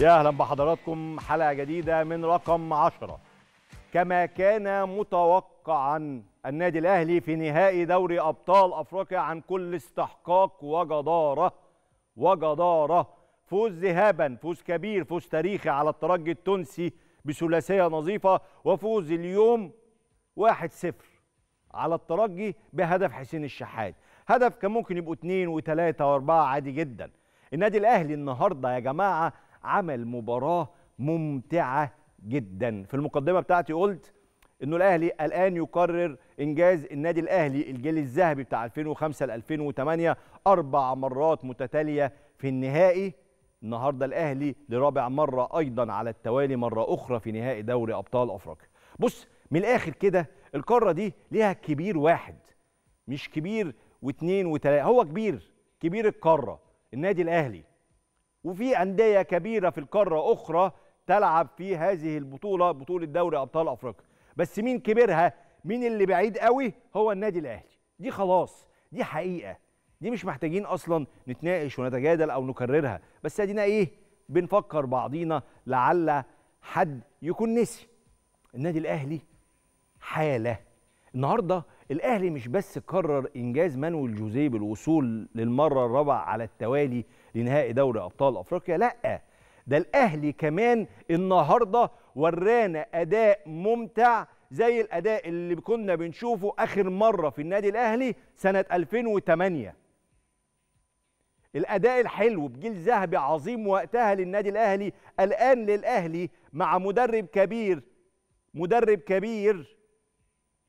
يا اهلا بحضراتكم حلقه جديده من رقم 10 كما كان متوقعا النادي الاهلي في نهائي دوري ابطال افريقيا عن كل استحقاق وجداره وجداره فوز ذهابا فوز كبير فوز تاريخي على الترجي التونسي بثلاثيه نظيفه وفوز اليوم 1-0 على الترجي بهدف حسين الشحات هدف كان ممكن يبقوا 2 و3 و4 عادي جدا النادي الاهلي النهارده يا جماعه عمل مباراه ممتعه جدا في المقدمه بتاعتي قلت انه الاهلي الان يقرر انجاز النادي الاهلي الجيل الذهبي بتاع 2005 ل 2008 اربع مرات متتاليه في النهائي النهارده الاهلي لرابع مره ايضا على التوالي مره اخرى في نهائي دوري ابطال افريقيا بص من الاخر كده القاره دي ليها كبير واحد مش كبير واثنين وثلاثه هو كبير كبير القاره النادي الاهلي وفي أندية كبيرة في القارة أخرى تلعب في هذه البطولة بطولة دوري أبطال أفريقيا بس مين كبرها مين اللي بعيد قوي هو النادي الأهلي دي خلاص دي حقيقة دي مش محتاجين أصلا نتناقش ونتجادل أو نكررها بس أدينا إيه بنفكر بعضينا لعل حد يكون نسي النادي الأهلي حالة النهارده الاهلي مش بس كرر انجاز مانويل جوزيه بالوصول للمره الرابعه على التوالي لنهائي دوري ابطال افريقيا لا ده الاهلي كمان النهارده ورانا اداء ممتع زي الاداء اللي كنا بنشوفه اخر مره في النادي الاهلي سنه 2008 الاداء الحلو بجيل ذهبي عظيم وقتها للنادي الاهلي الان للاهلي مع مدرب كبير مدرب كبير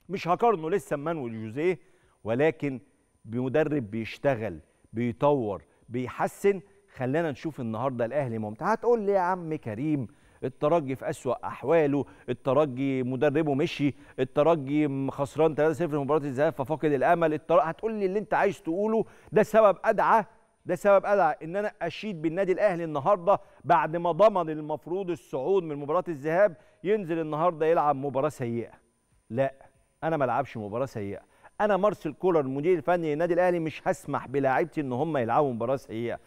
مش هقارنه لسه مانويل جوزيه ولكن بمدرب بيشتغل بيطور بيحسن خلينا نشوف النهارده الاهلي ممتع هتقول لي يا عم كريم الترجي في أسوأ أحواله الترجي مدربه مشي الترجي خسران 3-0 في مباراة الذهاب ففاقد الأمل التر... هتقول لي اللي أنت عايز تقوله ده سبب أدعى ده سبب أدعى إن أنا أشيد بالنادي الأهلي النهاردة بعد ما ضمن المفروض الصعود من مباراة الذهاب ينزل النهاردة يلعب مباراة سيئة لا انا ما العبش مباراه سيئه انا مارسيل كولر المدير الفني للنادي الاهلي مش هسمح بلاعبتي ان هم يلعبوا مباراه سيئه